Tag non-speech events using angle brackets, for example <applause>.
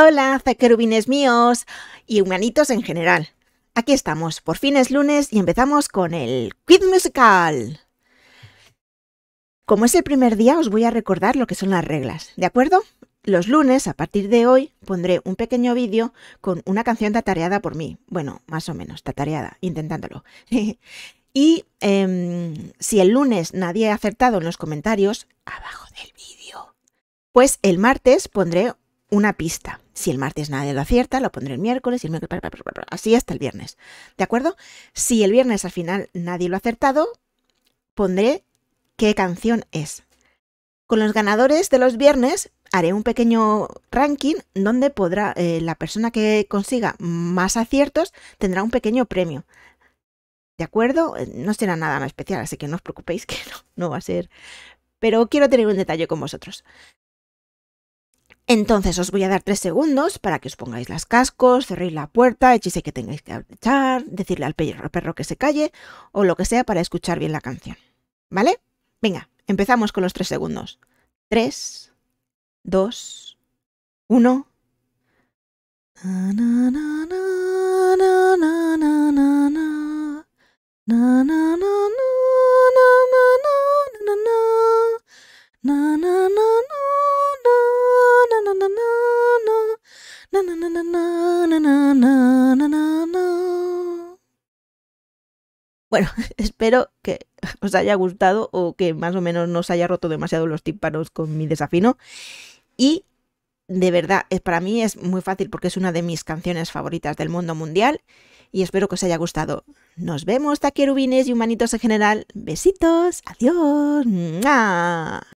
Hola, querubines míos y humanitos en general. Aquí estamos, por fin es lunes y empezamos con el Quiz Musical. Como es el primer día, os voy a recordar lo que son las reglas, ¿de acuerdo? Los lunes, a partir de hoy, pondré un pequeño vídeo con una canción tatareada por mí. Bueno, más o menos, tatareada, intentándolo. <laughs> y em, si el lunes nadie ha acertado en los comentarios, abajo del vídeo, pues el martes pondré una pista. Si el martes nadie lo acierta, lo pondré el miércoles y el miércoles, así hasta el viernes. ¿De acuerdo? Si el viernes al final nadie lo ha acertado, pondré qué canción es. Con los ganadores de los viernes haré un pequeño ranking donde podrá eh, la persona que consiga más aciertos tendrá un pequeño premio. ¿De acuerdo? Eh, no será nada más especial, así que no os preocupéis <laughs> que no va a ser. Pero quiero tener un detalle con vosotros. Entonces os voy a dar tres segundos para que os pongáis las cascos, cerréis la puerta, echéis que tengáis que echar, decirle al perro, perro que se calle o lo que sea para escuchar bien la canción. ¿Vale? Venga, empezamos con los tres segundos. Tres, dos, uno. Bueno, espero que os haya gustado o que más o menos no os haya roto demasiado los tímpanos con mi desafino. Y de verdad, para mí es muy fácil porque es una de mis canciones favoritas del mundo mundial y espero que os haya gustado. Nos vemos, taquerubines y humanitos en general. Besitos, adiós.